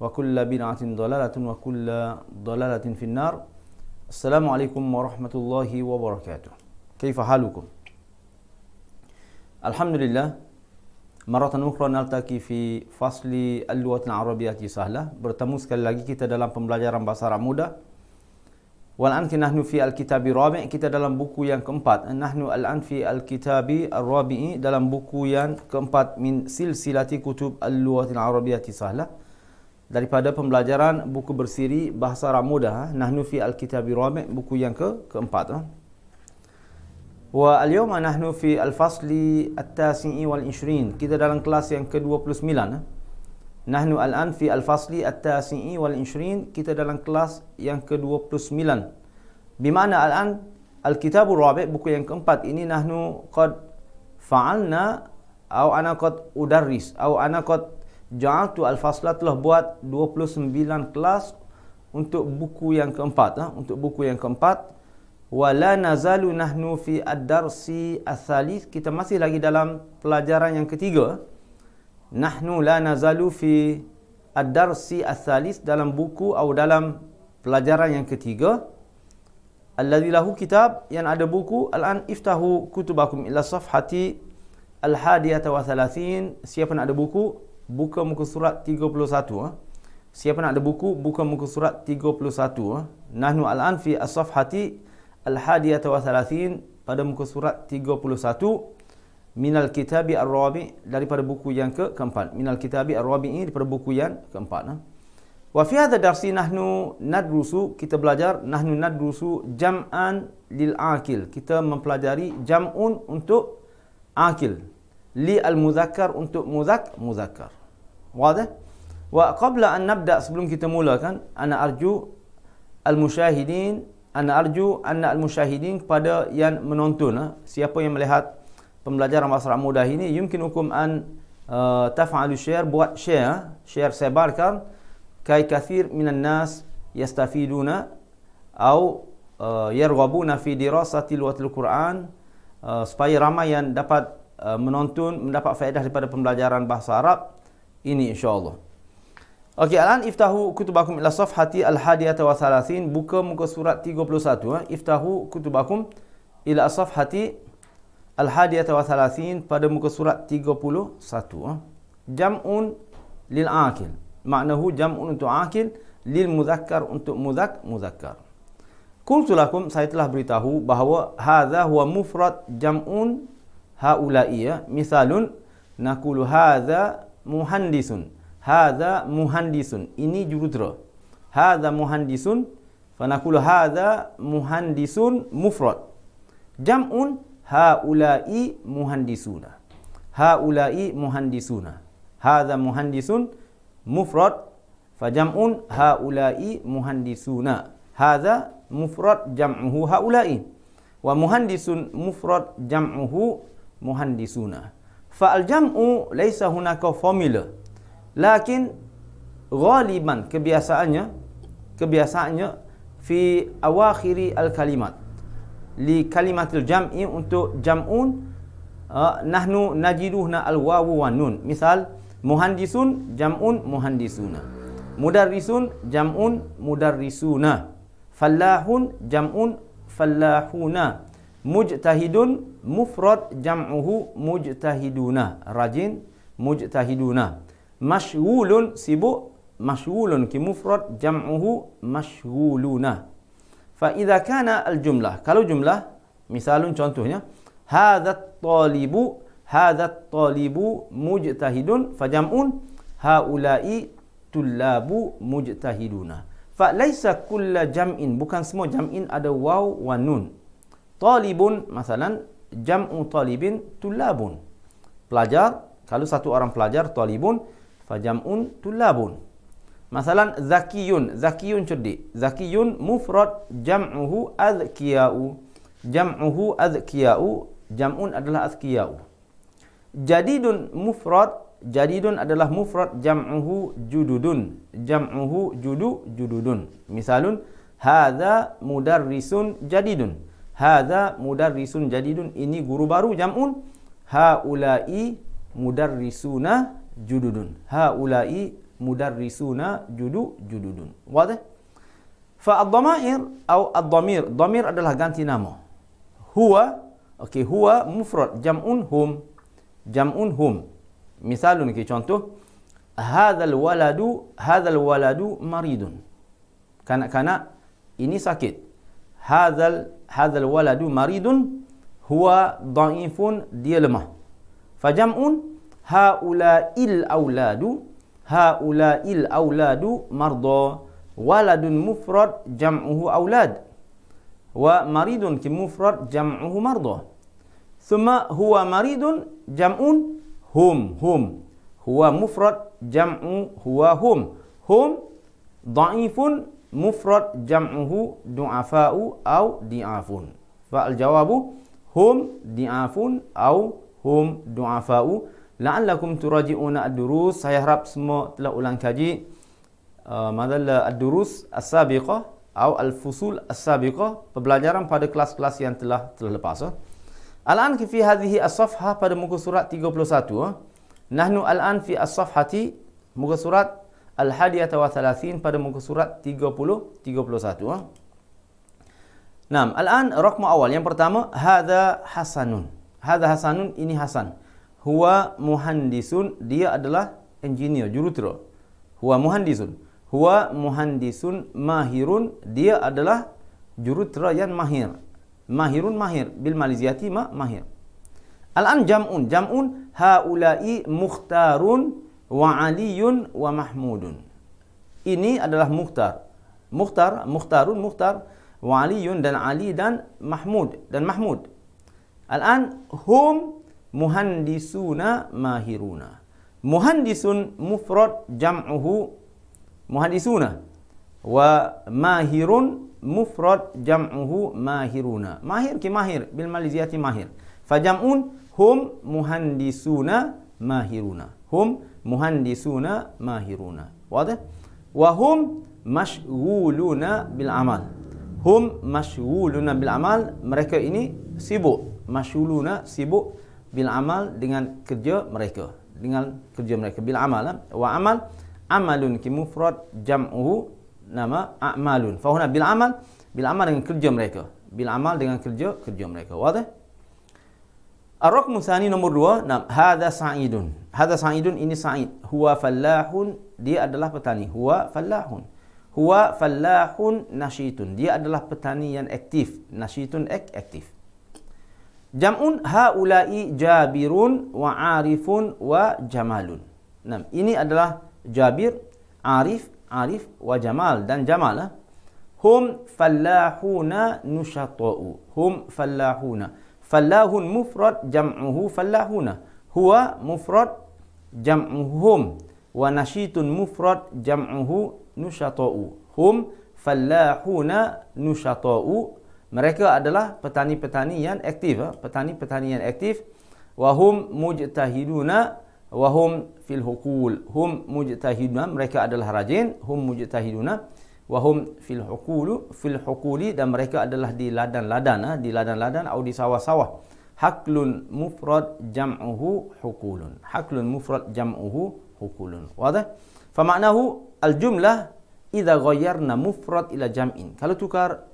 wa kulla bin'atin dalalatun wa kulla dalalatin finnar Assalamualaikum warahmatullahi wabarakatuh Kaifa halukum? Alhamdulillah Maratan ukhra naltaki fi fasli al-luwatin arabiyati sahla Bertemu sekali lagi kita dalam pembelajaran bahasa Arab muda Wal'an ki nahnu fi al-kitabi rabi' Kita dalam buku yang keempat Nahnu al-an fi al-kitabi rabi'i Dalam buku yang keempat Min silsilati kutub al-luwatin arabiyati sahla daripada pembelajaran buku bersiri bahasa Arab muda ha. nahnu fi alkitabi rabi buku yang ke keempat ha. wa al-yawm nahnu fi al-fasli at-tasi'i wal 20 kita dalam kelas yang ke-29 ha. nahnu al-an fi al-fasli at-tasi'i wal 20 kita dalam kelas yang ke-29 bimana al-an alkitab rabi buku yang keempat ini nahnu qad fa'alna atau ana qad udarris atau ana qad Ja'altu al-fasla telah buat 29 kelas untuk buku yang keempat. Ha? Untuk buku yang keempat. Wala nazalu nahnu fi ad-darsi al-thalith. Kita masih lagi dalam pelajaran yang ketiga. Nahnu la nazalu fi ad-darsi al-thalith. Dalam buku atau dalam pelajaran yang ketiga. Alladhi lahu kitab yang ada buku. Al-an iftahu kutubakum ila safhati al-hadiyata wa thalathin. Siapa nak ada Buku buka muka surat 31 ah. siapa nak ada buku buka muka surat 31 ah. nahnu al'an fi as-safhati al-hadiyata wa thalathin pada muka surat 31 minal kitabi ar-rabi daripada buku yang ke keempat minal kitabi ar-rabi ini daripada buku yang keempat ah. wa fi hadha darsi nahnu nadrusu kita belajar nahnu nadrusu jam'an lil akil kita mempelajari jam'un untuk akil li al muzakkar untuk muzak muzakkar. Wadah. Wa qabla an nabda sebelum kita mulakan, ana arju al musyahidin ana arju anna al musyahidin kepada yang menonton ha. siapa yang melihat pembelajaran masyarakat mudah ini mungkin hukum an uh, taf'alu share buat share share sebarkan kai kathir minan nas yastafiduna au uh, yarghabuna fi dirasati al-Quran uh, supaya ramai yang dapat Uh, menonton mendapat faedah daripada pembelajaran bahasa Arab ini insya-Allah. Okey, alan iftahu kutubakum ila safhati al-hadiyata wa thalathin. Buka muka surat 31. Eh. Iftahu kutubakum ila safhati al-hadiyata wa thalathin pada muka surat 31. Eh. Jam'un lil-akil. Maknahu jam'un untuk akil, lil-muzakkar untuk mudhak muzakkar. Kultulakum, saya telah beritahu bahawa hadha huwa mufrad jam'un haula'i ya misalun naqulu hadza muhandisun hadza muhandisun ini jurudra hadza muhandisun fa naqulu hadza muhandisun mufrad jam'un haula'i muhandisuna haula'i muhandisuna hadza muhandisun mufrad fa jam'un haula'i muhandisuna hadza mufrad jam'uhu haula'i wa muhandisun mufrad jam'uhu muhandisuna. Fa aljamu laisa hunaka formula. Lakin ghaliban kebiasaannya kebiasaannya fi awakhiri al-kalimat. Li kalimatil jam'i untuk jam'un uh, nahnu najiduhna al-wawu wa nun. Misal muhandisun jam'un muhandisuna. Mudarrisun jam'un mudarrisuna. Fallahun jam'un fallahuna. Mujtahidun مفرد جمعه مجتهدون رجين مجتهدون مشغول سبو مشغول كمفرد جمعه مشغولون فإذا كان الجملة kalau جملة مثال contohnya هذا الطالب هذا الطالب مجتهد فجمع هؤلاء طلاب مجتهدون فليس كل جمع bukan اسمه جمع أدواو ونون طالب مثلا jam'u talibin tulabun. Pelajar, kalau satu orang pelajar talibun, fajam'un tulabun. Masalan zakiyun, zakiyun cerdik. Zakiyun mufrad jam'uhu azkiya'u. Jam'uhu azkiya'u, jam'un adalah azkiya'u. Jadidun mufrad, jadidun adalah mufrad jam'uhu jududun. Jam'uhu judu jududun. Misalun, hadha mudarrisun jadidun. Jadidun. Hada Hadha mudarrisun jadidun Ini guru baru jam'un Haulai risuna jududun Haulai risuna judu jududun Wadah eh? Fa'ad-damair Atau ad-damir Damir adalah ganti nama Hua, Okey, hua mufrad Jam'un hum Jam'un hum Misalun ke contoh Hada waladu Hada waladu maridun Kanak-kanak Ini sakit هذا هذا الولد مريض هو ضعيف ديال lemah فجمع هؤلاء الأولاد هؤلاء الأولاد مرضى ولد مفرد جمعه أولاد ومريض كمفرد جمعه مرضى ثم هو مريض جمع هم هم هو مفرد جمع هو هم هم ضعيف mufrad jam'uhu du'afa'u au di'afun. Fa'al jawabu hum di'afun au hum du'afa'u. La'allakum turaji'una ad-durus. Saya harap semua telah ulang kaji. Uh, Madalah ad-durus as-sabiqah au al-fusul as-sabiqah. Pembelajaran pada kelas-kelas yang telah telah lepas. Oh. Al-an fi hadhihi as-safha pada muka surat 31. Oh. Nahnu al-an fi as-safhati muka surat 31. Al-Hadiyata wa Thalathin pada muka surat 30 31. Ha? Naam, al-an rakmu awal yang pertama hadza hasanun. Hadza hasanun ini hasan. Huwa muhandisun, dia adalah engineer, jurutera. Huwa muhandisun. Huwa muhandisun mahirun, dia adalah jurutera yang mahir. Mahirun mahir bil maliziyati ma mahir. Al-an jam'un, jam'un haula'i mukhtarun wa aliyun wa mahmudun ini adalah muhtar muhtar muhtarun muhtar wa aliyun dan ali dan mahmud dan mahmud al'an hum muhandisuna mahiruna muhandisun mufrad jam'uhu muhandisuna wa mahirun mufrad jam'uhu mahiruna mahir ki mahir bil maliziyati mahir fa jam'un hum muhandisuna mahiruna hum muhandisuna mahiruna. Wadah? Wahum mashguluna bil amal. Hum mashguluna bil amal. Mereka ini sibuk. Mashguluna sibuk bil amal dengan kerja mereka. Dengan kerja mereka bil amal. Eh? Wa amal amalun kimufrad jam'uhu nama a'malun. Fahuna bil amal. Bil amal dengan kerja mereka. Bil amal dengan kerja kerja mereka. Wadah? Ar-Rukmu Thani nombor dua. Nah, Hada Sa'idun. Hada Sa'idun ini Sa'id. Huwa Fallahun. Dia adalah petani. Huwa Fallahun. Huwa Fallahun Nashitun. Dia adalah petani yang aktif. Nashitun ek, aktif. Jam'un ha'ulai jabirun wa arifun wa jamalun. Nah, ini adalah jabir, arif, arif wa jamal dan jamal. Ah. Hum fallahuna nushatu'u. Hum fallahuna. Hum fallahuna falahun mufrad jam'uhu falahuna huwa mufrad jam'uhum wa nashitun mufrad jam'uhu nushatau hum falahuna nushatau mereka adalah petani-petani yang aktif eh? petani-petani yang aktif wa hum mujtahiduna wa hum fil hukul, hum mujtahiduna mereka adalah rajin hum mujtahiduna wahum fil hukulu fil hukuli dan mereka adalah di ladan ladang ah, ha? di ladan-ladan atau di sawah-sawah haklun mufrad jam'uhu hukulun haklun mufrad jam'uhu hukulun wadah fa maknahu al jumlah idza ghayyarna mufrad ila jam'in kalau tukar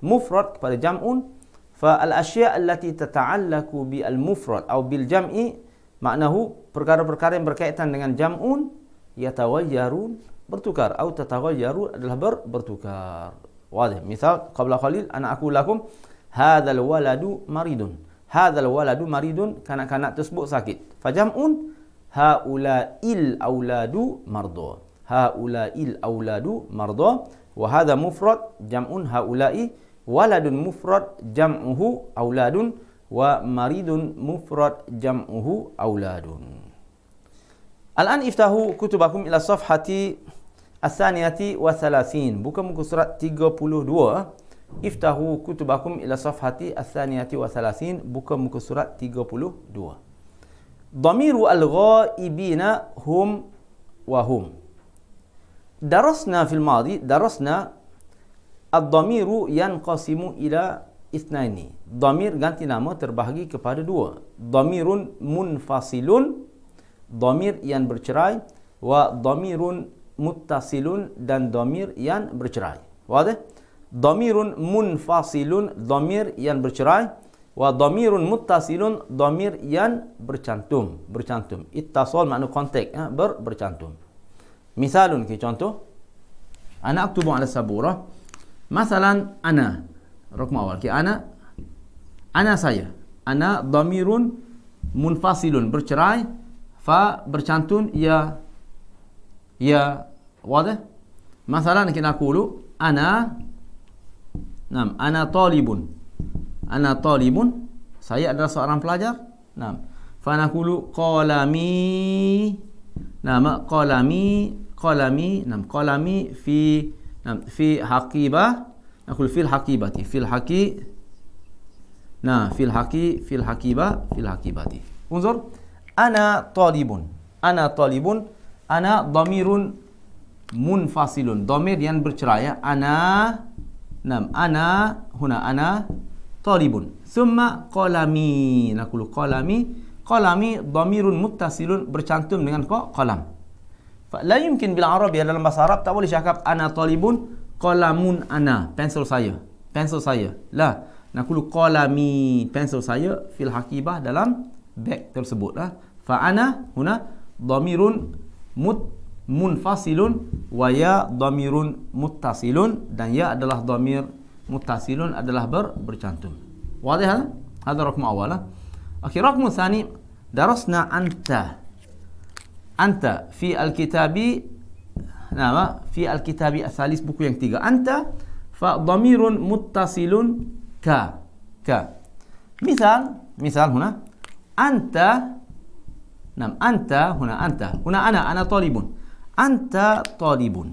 mufrad kepada jam'un fa al asya allati tata'allaqu bi al mufrad atau bil jam'i maknahu perkara-perkara yang berkaitan dengan jam'un yatawayyarun bertukar atau tataghayyaru adalah ber, bertukar. Wadih. Misal qabla qalil ana aqul lakum hadzal waladu maridun. Hadzal waladu maridun kanak-kanak tersebut sakit. Fajamun haula'il auladu mardo. Haula'il auladu mardo wa hadza mufrad jam'un haula'i waladun mufrad jam'uhu auladun wa maridun mufrad jam'uhu auladun. Al'an iftahu kutubakum ila safhati Asaniyati wa salasin Buka muka surat 32 Iftahu kutubakum ila safhati Asaniyati wa salasin Buka muka surat 32 Damiru al-ghaibina Hum wa hum Darasna fil madi Darasna Ad-damiru yanqasimu ila Isnaini Damir ganti nama terbahagi kepada dua Damirun munfasilun Damir yang bercerai Wa damirun muttasilun dan domir yang bercerai. Wadah? Domirun munfasilun domir yang bercerai. Wa domirun muttasilun domir yang bercantum. Bercantum. Ittasol makna kontek. Ya? Ha, ber, bercantum. Misalun ke contoh. Ana aktubu ala sabura. Masalan ana. Rukma awal. Ke ana. Ana saya. Ana domirun munfasilun bercerai. Fa bercantum ya ya Wadah? Masalah nak kena kulu. Ana. Nam. Ana talibun. Ana talibun. Saya adalah seorang pelajar. Nam. Fana kulu. Qalami. Nama. Qalami. Qalami. Nam. Qalami. Fi. Nam. Fi haqibah. Nakul fil haqibati. Fil haqi. Nah, fil haqi. Fil haqibah. Fil haqibati. Unzur. Ana talibun. Ana talibun. Ana damirun. Ana talibun munfasilun domir yang bercerai ya. ana nam ana huna ana talibun summa qalami naqulu qalami qalami domirun muttasilun bercantum dengan kok qalam fa la yumkin bil arab ya dalam bahasa arab tak boleh cakap ana talibun qalamun ana pensel saya pensel saya la naqulu qalami pensel saya fil hakibah dalam beg tersebut lah. fa ana huna domirun muttasilun munfasilun wa ya dhamirun muttasilun dan ya adalah dhamir muttasilun adalah ber bercantum. Wadhah? Eh? Hadha rakmu awala. Akhir eh? rakmu tsani darasna anta. Anta fi al nama fi al-kitabi asalis buku yang tiga anta fa dhamirun muttasilun ka ka misal misal huna anta nam anta huna anta huna ana ana talibun anta talibun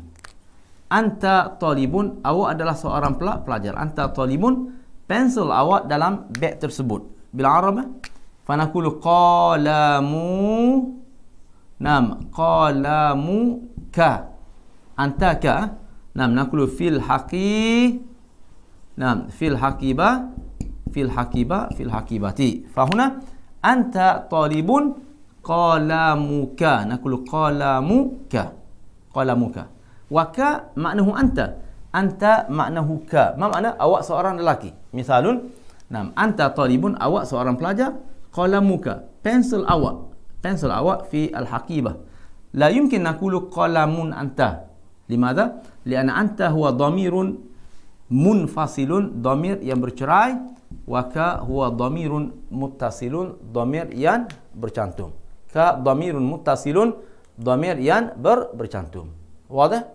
anta talibun awak adalah seorang pelajar anta talibun pensel awak dalam beg tersebut bila arab eh fanaqulu qalamu nam qalamu ka anta ka eh? nam naqulu fil haqi nam fil haqiba fil haqiba fil haqibati fahuna anta talibun qalamuka naqulu qalamuka qalamuka. Waka maknahu anta. Anta maknahu ka. Ma makna awak seorang lelaki. Misalun, nam anta talibun awak seorang pelajar. Qalamuka. Pensel awak. Pensel awak fi al-haqibah. La yumkin nakulu qalamun anta. Limada? Lianna anta huwa damirun munfasilun damir yang bercerai wa ka huwa damirun muttasilun damir yang bercantum ka damirun muttasilun domir yang ber bercantum. Wadah?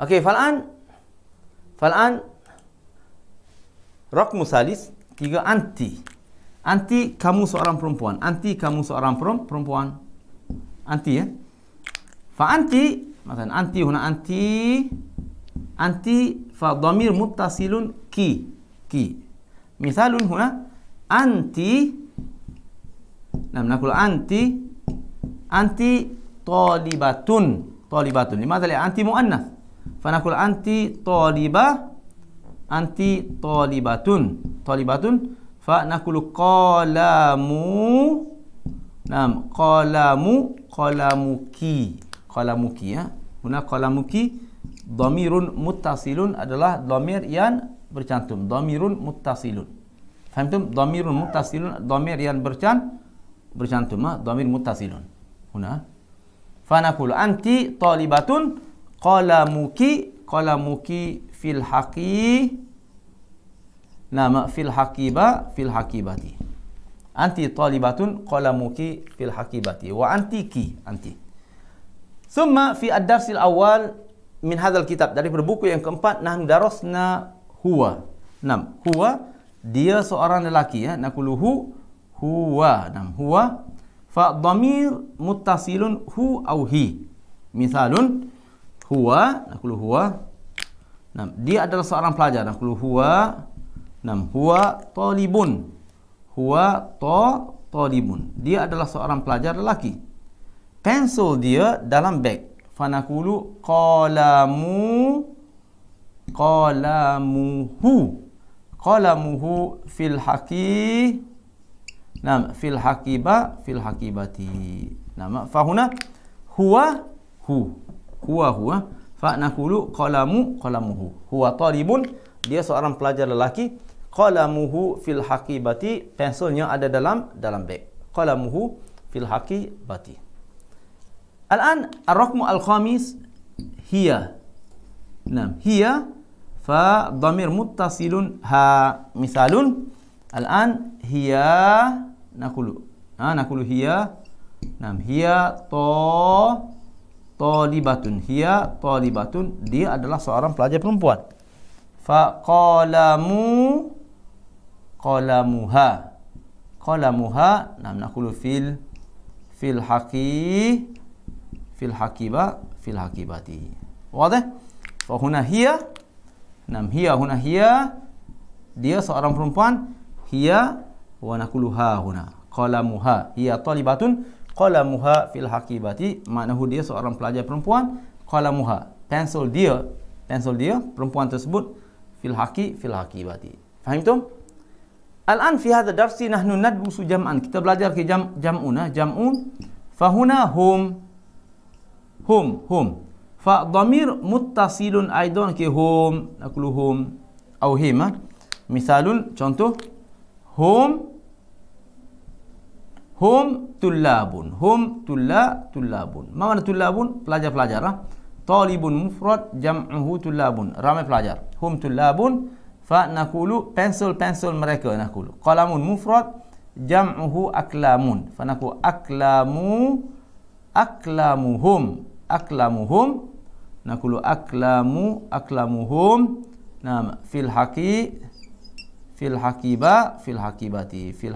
Okey, fal'an. Fal'an. Rok musalis. Tiga anti. Anti kamu seorang perempuan. Anti kamu seorang perempuan. Anti ya. Fa anti. Maksudnya anti huna anti. Anti fa domir mutasilun ki. Ki. Misalun huna. Anti. Nah, nak anti. Anti anti talibatun talibatun limadha li anti muannas fanakul anti taliba anti talibatun talibatun fa nakulu qalamu nam qalamu qalamuki qalamuki ya guna qalamuki dhamirun muttasilun adalah dhamir yang bercantum dhamirun muttasilun faham tu dhamirun muttasilun dhamir yang bercan bercantum ha? dhamir muttasilun هنا فنقول أنت طالبة قلمك قلمك في الحقي نعم في الحقيبة في الحقيبة أنت طالبة قلمك في الحقيبة وأنت كي أنت ثم في الدرس الأول من هذا الكتاب dari buku yang keempat nah darasna huwa nam huwa dia seorang lelaki ya nakuluhu huwa nam huwa فضمير متصل هو أو هي مثال هو نقول هو نعم dia adalah seorang pelajar نقول هو نعم هو طالب هو طالب dia adalah seorang pelajar lelaki pensel dia dalam beg فنقول قلم قلمه قلمه في الحقيقة Nah, fil hakiba fil hakibati. Nama. fahuna huwa hu. Huwa huwa eh. fa naqulu qalamu qalamuhu. Huwa talibun dia seorang pelajar lelaki qalamuhu fil hakibati pensilnya ada dalam dalam beg. Qalamuhu fil hakibati. Al-an ar-rakmu al-khamis hiya. Nam hiya fa dhamir muttasilun ha misalun al-an hiya nakulu. Ha, nakulu hiya. Nam hiya to talibatun. Hiya talibatun. Dia adalah seorang pelajar perempuan. Fa qalamu qalamuha. Qalamuha nam nakulu fil fil haqi fil hakiba fil hakibati. Wadah. Fa huna hiya nam hiya huna hiya dia seorang perempuan hiya wa naqulu ha huna qalamuha hiya talibatun qalamuha fil haqibati maknahu dia seorang pelajar perempuan qalamuha pensel dia pensel dia perempuan tersebut fil haqi fil haqibati faham tu Al-an fi hadha darsi nahnu nadbusu jam'an. Kita belajar ke jam, jam'una. Jam'un. Fahuna hum. Hum. Hum. Fa damir muttasilun aidon ke hum. Nakulu hum. Au him. Ha? Misalun. Contoh. home Hum tulabun, Hum tulla tulabun. Ma mana tullabun? Pelajar-pelajar ah. Talibun mufrad jam'uhu tulabun. Ramai pelajar. Hum tullabun. Fa nakulu pensel-pensel mereka nakulu. Kalamun mufrad jam'uhu aklamun. Fa naku aklamu aklamuhum. Aklamuhum. Nakulu aklamu aklamuhum. Nama fil haqi fil filhaki, fil hakibati fil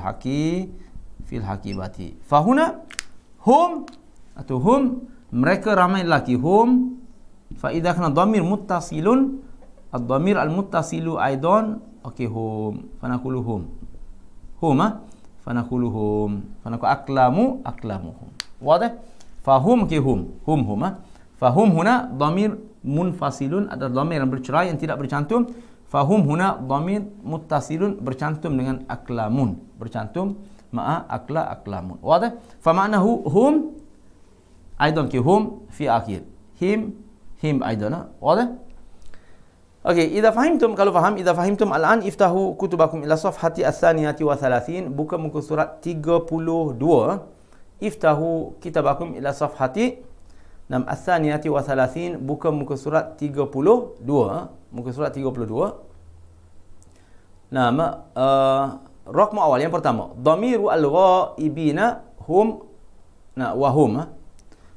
fil hakimati. Fahuna hum atau hum mereka ramai lelaki hum fa idza kana dhamir muttasilun ad-dhamir al-muttasilu aidan okay hum fa naqulu hum huma ha? fa naqulu hum fa naqulu aklamu aklamuhum wadah fahum ki hum hum huma ha? fahum huna dhamir munfasilun ada dhamir yang bercerai yang tidak bercantum fahum huna dhamir muttasilun bercantum dengan aklamun bercantum مع أكلا أكلامون واضح فمعنى هو هم أيضا كي هم في أخير هم هم أيضا واضح Okey, idza fahimtum kalau faham idza fahimtum al-an iftahu kutubakum ila safhati as-saniyati wa 30 buka muka surat 32 iftahu kitabakum ila safhati nam as-saniyati wa 30 buka muka surat 32 muka surat 32 nama uh, Rokmu awal yang pertama. Dhamiru al-ghaibina hum nah, wa hum.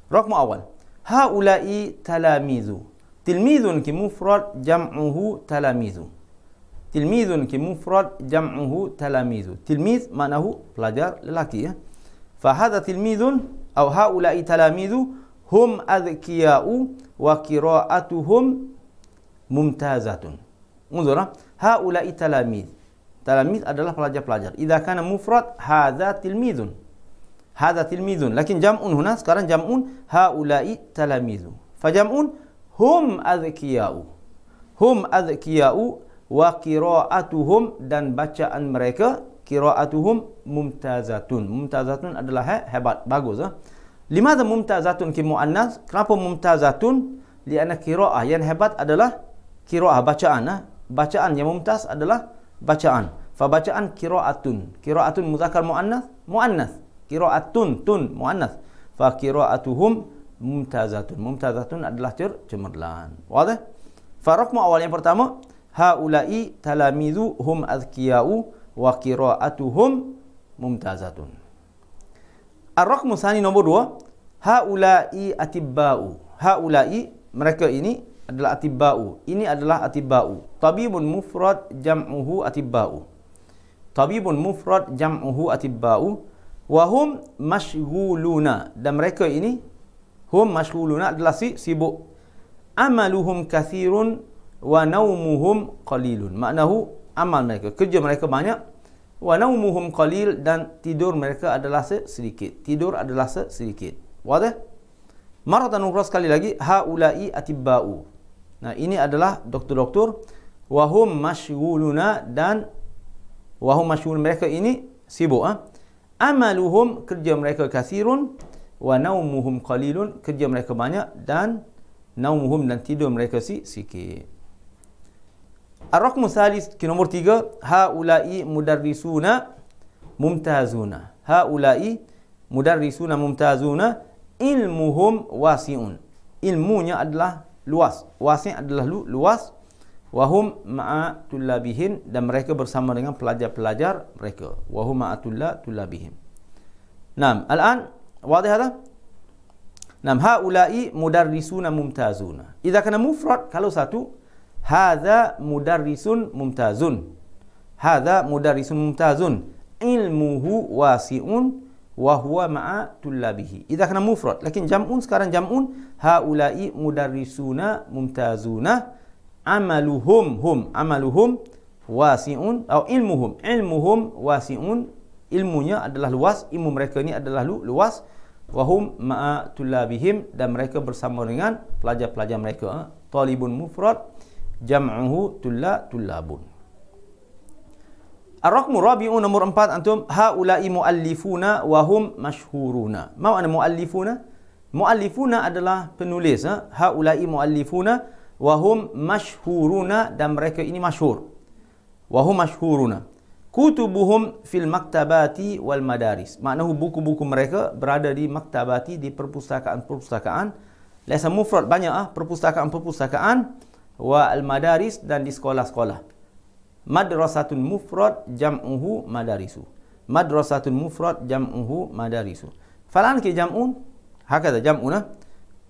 Rokmu awal. Haulai talamizu. Tilmizun ki mufrad jam'uhu talamizu. Tilmizun ki mufrad jam'uhu talamizu. Tilmiz manahu pelajar lelaki ya. Fahada tilmizun atau haulai talamizu hum adhkiya'u wa qira'atuhum mumtazatun. Unzur. Haulai talamizu. Talamiz adalah pelajar-pelajar. Idza kana mufrad hadza tilmidun. Hadza tilmidun. Lakin jam'un huna sekarang jam'un haula'i talamizu. Fajam'un hum adhkiya'u. Hum adhkiya'u wa qira'atuhum dan bacaan mereka qira'atuhum mumtazatun. Mumtazatun adalah he, hebat, bagus ah. Ha? Limadha mumtazatun ki muannas? Kenapa mumtazatun? Li anna qira'ah yang hebat adalah qira'ah bacaan ah. Ha? Bacaan yang mumtaz adalah bacaan. Fa bacaan kiraatun, kiraatun muzakkar muannas, muannas. kiraatun, tun muannas. Fa kiraatuhum mumtazatun. Mumtazatun adalah cer cemerlang. Wadah. Farqmu awal yang pertama, haula'i talamizu hum azkiya'u wa kiraatuhum mumtazatun. Arqmu sani nombor dua, haula'i atibba'u. Haula'i mereka ini adalah atibau. Ini adalah atibau. Tabibun mufrad jam'uhu atibau. Tabibun mufrad jam'uhu atibau. Wahum mashguluna. Dan mereka ini, hum mashguluna adalah si, sibuk. Amaluhum kathirun wa naumuhum qalilun. Maknahu amal mereka. Kerja mereka banyak. Wa naumuhum qalil dan tidur mereka adalah se sedikit. Tidur adalah se sedikit. Wadah? Eh? Maratan ukhra sekali lagi. Ha'ulai atibau. Nah, ini adalah doktor-doktor wahum mashghuluna dan wahum mashghul mereka ini sibuk ah. Ha? Amaluhum kerja mereka kasirun wa naumuhum qalilun kerja mereka banyak dan naumuhum dan tidur mereka si sikit. Ar-raqm thalith ke nomor tiga haula'i mudarrisuna mumtazuna. Haula'i mudarrisuna mumtazuna ilmuhum wasi'un. Ilmunya adalah luas. Luasnya adalah lu, luas. Wahum ma'atul labihin Dan mereka bersama dengan pelajar-pelajar mereka. Wahum ma'atul la tulabihin. Nam, al-an, wadih ada? Nam, ha'ulai mudarrisuna mumtazuna. Iza kena mufrad, kalau satu, hadha mudarrisun mumtazun. Hadha mudarrisun mumtazun. Ilmuhu Ilmuhu wasi'un wa huwa ma'a tullabihi idza kana mufrad lakin jam'un sekarang jam'un haula'i mudarrisuna mumtazuna amaluhum hum amaluhum wasi'un atau ilmuhum ilmuhum wasi'un ilmunya adalah luas ilmu mereka ni adalah lu, luas wa hum ma'a tullabihim dan mereka bersama dengan pelajar-pelajar mereka talibun mufrad jam'uhu tullab tullabun Ar-Rahmu Rabi'u nombor empat antum Ha'ulai mu'allifuna wahum mashhuruna Mau makna mu'allifuna? Mu'allifuna adalah penulis eh? Ha'ulai mu'allifuna wahum mashhuruna Dan mereka ini masyhur Wahum mashhuruna Kutubuhum fil maktabati wal madaris Makna buku-buku mereka berada di maktabati Di perpustakaan-perpustakaan Lesa mufrad banyak ah Perpustakaan-perpustakaan Wa al-madaris dan di sekolah-sekolah madrasatun mufrad jam'uhu madarisu madrasatun mufrad jam'uhu madarisu falan ke jam'un hakada jam'una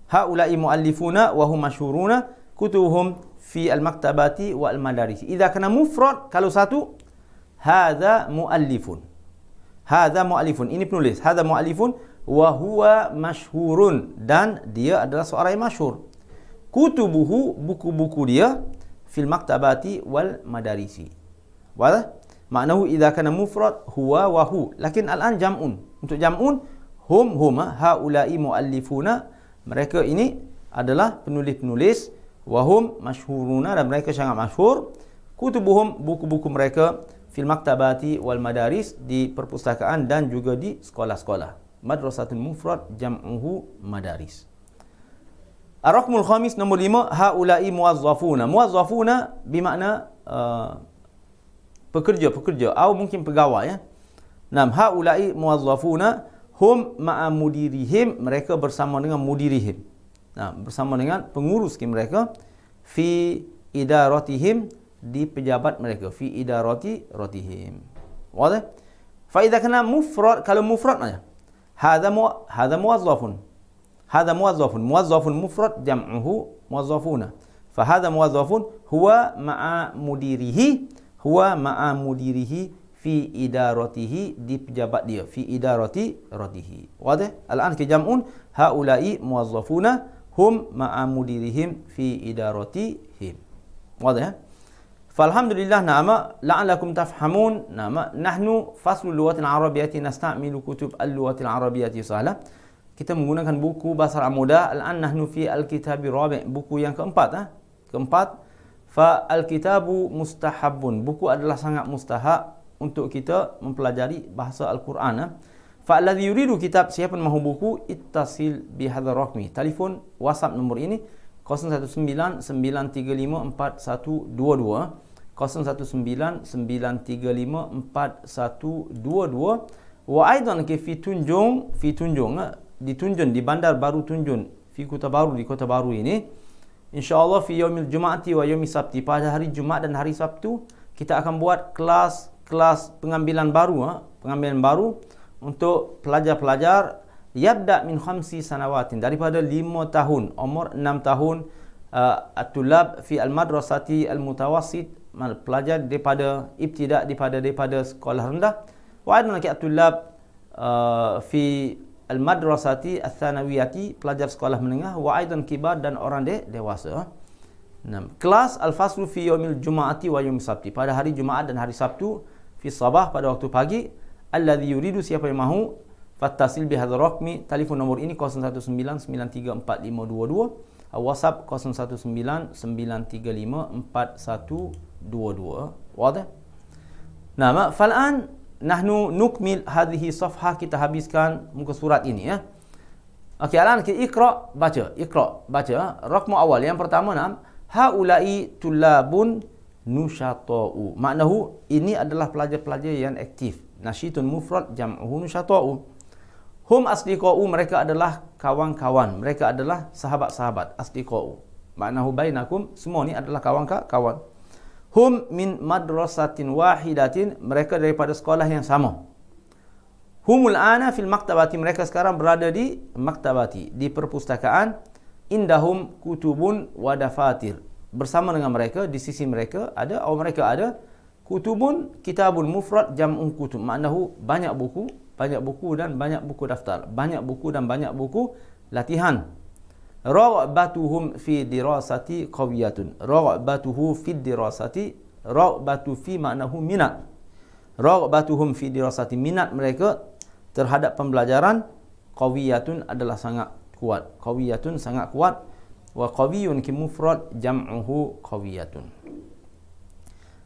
haula'i muallifuna wa hum mashhuruna kutubuhum fi al-maktabati wa al-madaris idza kana mufrad kalau satu hadza muallifun hadza muallifun ini penulis hadza muallifun wa huwa mashhurun dan dia adalah seorang yang masyhur kutubuhu buku-buku dia fil maktabati wal madarisi. Wala? Maknahu idha kana mufrad huwa wa hu. Lakin al-an jam'un. Untuk jam'un, hum huma ha'ulai mu'allifuna. Mereka ini adalah penulis-penulis. Wahum masyhuruna dan mereka sangat masyhur. Kutubuhum buku-buku mereka fil maktabati wal madaris di perpustakaan dan juga di sekolah-sekolah. Madrasatul mufrad jam'uhu madaris. Ar-Rahmul Khamis nombor lima, Ha'ulai Muazzafuna. Muazzafuna bermakna uh, pekerja-pekerja atau mungkin pegawai. Ya. Nam, Ha'ulai Muazzafuna, Hum ma'a mudirihim, mereka bersama dengan mudirihim. Nah, bersama dengan pengurus mereka, Fi idaratihim, di pejabat mereka. Fi idarati rotihim. Wadah? Fa'idha kena mufrad, kalau mufrad macam? Hada, mu, hada muazzafun. Muazzafun. هذا موظف موظف مفرد جمعه موظفون فهذا موظف هو مع مديره هو مع مديره في إدارته دي في إدارة رده واضح الآن كجمع هؤلاء موظفون هم مع مديرهم في إدارتهم واضح فالحمد لله نعم لعلكم تفهمون نعم نحن فصل اللغة العربية نستعمل كتب اللغة العربية سهلة kita menggunakan buku Basar Amuda al-an nahnu fi al-kitabi rabi' buku yang keempat ah ha? keempat fa al-kitabu mustahabun buku adalah sangat mustahak untuk kita mempelajari bahasa al-Quran ah ha? fa alladhi yuridu kitab siapa mahu buku ittasil bi hadha telefon WhatsApp nombor ini 0199354122, 0199354122. 4122 019 935 wa aidan ke fitunjung fitunjung ah di tunjun di bandar baru tunjun di kota baru di kota baru ini insyaallah fi yaumil jumaati wa yaumis sabti pada hari jumaat dan hari sabtu kita akan buat kelas kelas pengambilan baru ha? pengambilan baru untuk pelajar-pelajar yabda min khamsi sanawatin daripada lima tahun umur enam tahun uh, atulab fi al madrasati al mutawassit pelajar daripada ibtidak daripada daripada sekolah rendah wa adna ki atulab uh, fi al-madrasati al-thanawiyati pelajar sekolah menengah wa aidan kibar dan orang de dewasa. 6. Kelas al-faslu fi yawmil jumaati wa yawmis sabti. Pada hari Jumaat dan hari Sabtu fi sabah pada waktu pagi alladhi yuridu siapa yang mahu fattasil bi hadha rakmi telefon nomor ini 019 934522 WhatsApp 019 935 4122. Wadah. Nama, falan nahnu nukmil hadhihi safha kita habiskan muka surat ini ya. Okey, alam kita ikra baca, ikra baca ha. rakmu awal yang pertama nam haula'i tullabun nushata'u. Maknahu ini adalah pelajar-pelajar yang aktif. Nashitun mufrad jam'uhu nushata'u. Hum asdiqa'u mereka adalah kawan-kawan, mereka adalah sahabat-sahabat asdiqa'u. Maknahu bainakum semua ni adalah kawan-kawan. -ka, kawan. -kawan. Hum min madrasatin wahidatin. Mereka daripada sekolah yang sama. Humul ana fil maktabati. Mereka sekarang berada di maktabati. Di perpustakaan. Indahum kutubun wadafatir. Bersama dengan mereka, di sisi mereka ada, atau oh, mereka ada, kutubun kitabun mufrad jam'un kutub. Maknahu banyak buku, banyak buku dan banyak buku daftar. Banyak buku dan banyak buku latihan. Ra'batuhum fi dirasati qawiyatun. Ra'batuhu fi dirasati. Ra'batu fi maknahu minat. Ra'batuhum fi dirasati. Minat mereka terhadap pembelajaran qawiyatun adalah sangat kuat. Qawiyatun sangat kuat. Wa qawiyun ki mufrad jam'uhu qawiyatun.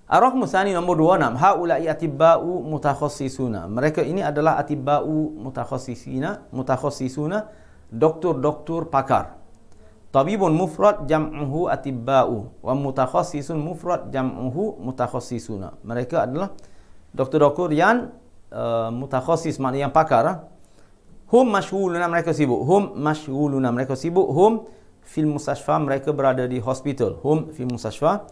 Arah musani nombor dua enam. Ha'ulai atibba'u mutakhasisuna. Mereka ini adalah atibba'u mutakhasisina, mutakhasisuna, doktor-doktor pakar. Tabibun mufrad jam'uhu atibba'u wa mutakhassisun mufrad jam'uhu mutakhassisuna. Mereka adalah doktor-doktor yang uh, eh, mutakhassis maknanya yang pakar. Ha? Hum mashghuluna mereka sibuk. Hum mashghuluna mereka sibuk. Hum fil mustashfa mereka berada di hospital. Hum fil mustashfa.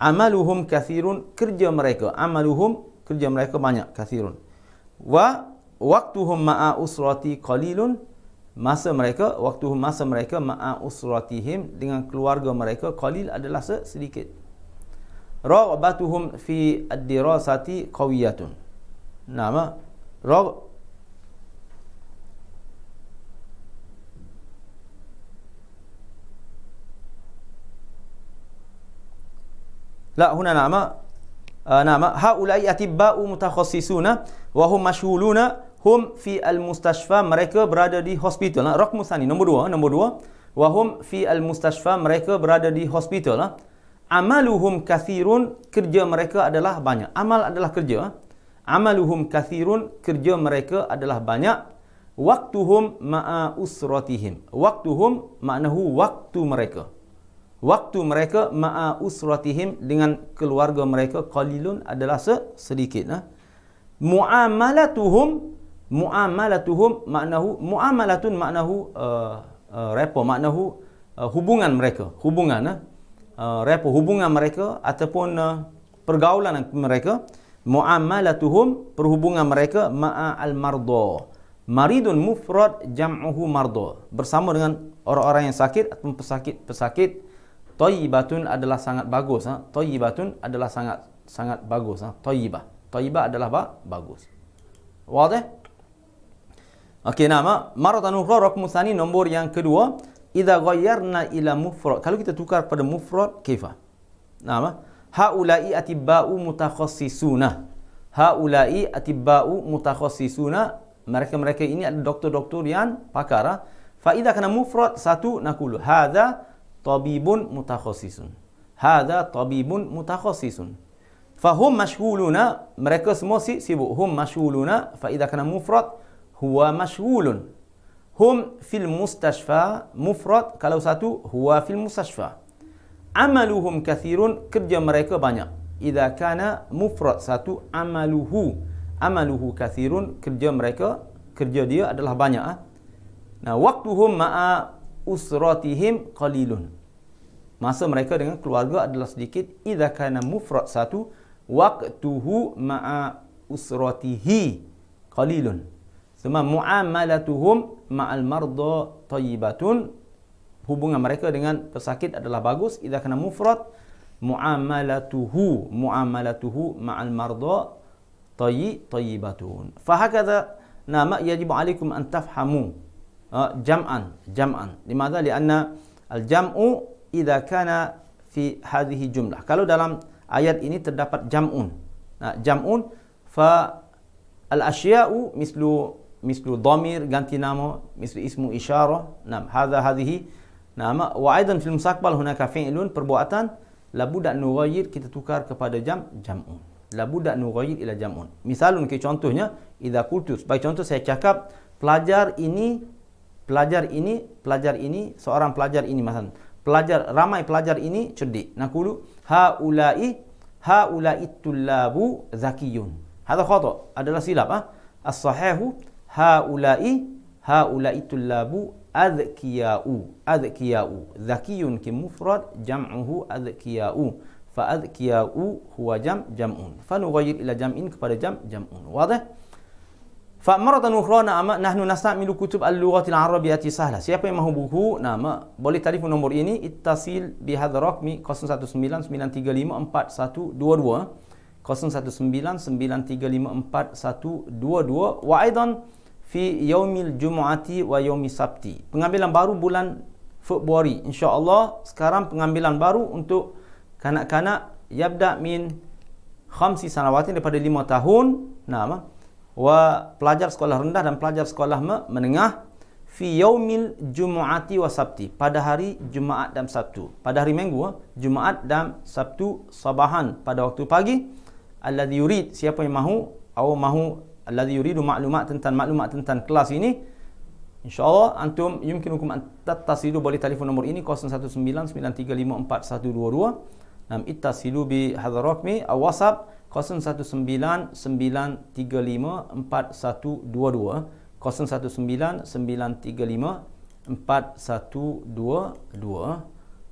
Amaluhum kathirun kerja mereka. Amaluhum kerja mereka banyak kathirun. Wa waktuhum ma'a usrati qalilun masa mereka waktu masa mereka ma'a usratihim dengan keluarga mereka qalil adalah sedikit raghbatuhum fi ad-dirasati qawiyatun nama rag La huna nama ah, nama haula'i atibba'u mutakhassisuna wa hum mashhuluna hum fi al mustashfa mereka berada di hospital lah rakmu sani nombor dua ah. nombor dua wa hum fi al mustashfa mereka berada di hospital lah amaluhum kathirun kerja mereka adalah banyak amal adalah kerja ah. amaluhum kathirun kerja mereka adalah banyak waqtuhum ma'a usratihim waqtuhum maknahu waktu mereka waktu mereka ma'a usratihim dengan keluarga mereka qalilun adalah sedikit lah muamalatuhum muamalatuhum maknahu muamalatun maknahu uh, uh, repo maknahu uh, hubungan mereka hubungan eh? uh, repo hubungan mereka ataupun uh, pergaulan mereka muamalatuhum perhubungan mereka ma'a al mardo maridun mufrad jam'uhu mardo bersama dengan orang-orang yang sakit ataupun pesakit-pesakit tayyibatun adalah sangat bagus ha tayyibatun adalah sangat sangat bagus ha tayyibah tayyibah adalah ba bagus Wadah? Well, Okey nama maratan ukhra rakam tsani nombor yang kedua idza ghayyarna ila mufrad kalau kita tukar kepada mufrad kaifa nama haula'i atibau mutakhassisuna haula'i atibau mutakhassisuna mereka-mereka ini adalah doktor-doktor yang pakar ha? fa idza kana mufrad satu naqulu hadza tabibun mutakhassisun hadza tabibun mutakhassisun fa hum mashghuluna mereka semua sibuk hum mashghuluna fa idza kana mufrad huwa mashghulun. Hum fil mustashfa mufrad kalau satu huwa fil mustashfa. Amaluhum kathirun kerja mereka banyak. Idza kana mufrad satu amaluhu amaluhu kathirun kerja mereka kerja dia adalah banyak ah. Nah waqtuhum ma'a usratihim qalilun. Masa mereka dengan keluarga adalah sedikit idza kana mufrad satu waqtuhu ma'a usratihi qalilun. Sama mu'amalatuhum ma'al mardha tayyibatun. Hubungan mereka dengan pesakit adalah bagus. Idza kena mufrad mu'amalatuhu mu'amalatuhu ma'al mardha tayyi tayyibatun. Fa hakadha nama yajibu alaikum an tafhamu. Uh, jam'an jam'an. Dimana mana al jam'u idza kana fi hadhihi jumlah. Kalau dalam ayat ini terdapat jam'un. jam'un fa al asya'u mislu مثل ضمير غانتي نامو مثل اسم إشارة نعم هذا هذه نعم وأيضا في المستقبل هناك فعلون perbuatan لابد أن نغير kita tukar kepada jam jamun لابد أن نغير إلى jamun مثال ke contohnya إذا قلت sebagai contoh saya cakap pelajar ini pelajar ini pelajar ini seorang pelajar ini مثلا pelajar ramai pelajar ini cerdik نقول هؤلاء هؤلاء الطلاب ذكيون هذا خطأ adalah silap ah. الصحيح haula'i haula'i tullabu adhkiya'u adhkiya'u zakiyun kim mufrad jam'uhu adhkiya'u fa adhkiya'u huwa jam jam'un fa nughayyir ila jam'in kepada jam jam'un wadah fa maratan ukhra nama nahnu nastamilu kutub al-lughati al-arabiyyati sahla siapa yang mahu buku nama boleh telefon nombor ini ittasil bi hadha rakmi 0199354122 019 934 122 Wa aidan fi yaumil jumuati wa yaumi sabti. Pengambilan baru bulan Februari. insya Allah sekarang pengambilan baru untuk kanak-kanak yabda min khamsi sanawatin daripada lima tahun. Nama. Ah. Wa pelajar sekolah rendah dan pelajar sekolah menengah fi yaumil jumuati wa sabti pada hari jumaat dan sabtu pada hari minggu ah, jumaat dan sabtu sabahan pada waktu pagi alladhi yurid siapa yang mahu atau mahu alladhi yuridu maklumat tentang maklumat tentang kelas ini insyaallah antum yumkin hukum tatasilu boleh telefon nombor ini 019 9354122 nam ittasilu bi hadarakmi atau whatsapp 019 9354122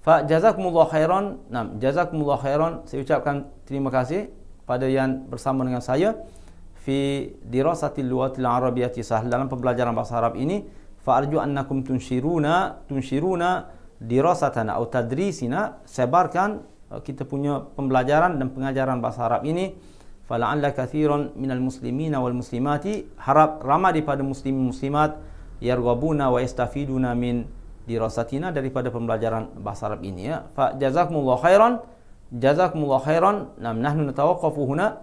fa Jazakumullah khairan nam Jazakumullah khairan saya ucapkan terima kasih pada yang bersama dengan saya fi dirasati al-lughati al-arabiyyati sahl dalam pembelajaran bahasa Arab ini fa arju annakum tunshiruna tunshiruna dirasatana atau tadrisina sebarkan uh, kita punya pembelajaran dan pengajaran bahasa Arab ini fala'alla kathiran minal muslimina wal muslimati harap ramai daripada Muslimin muslimat yarghabuna wa yastafiduna min dirasatina daripada pembelajaran bahasa Arab ini ya fa jazakumullahu khairan jazakumullahu khairan nam nahnu natawaqqafu huna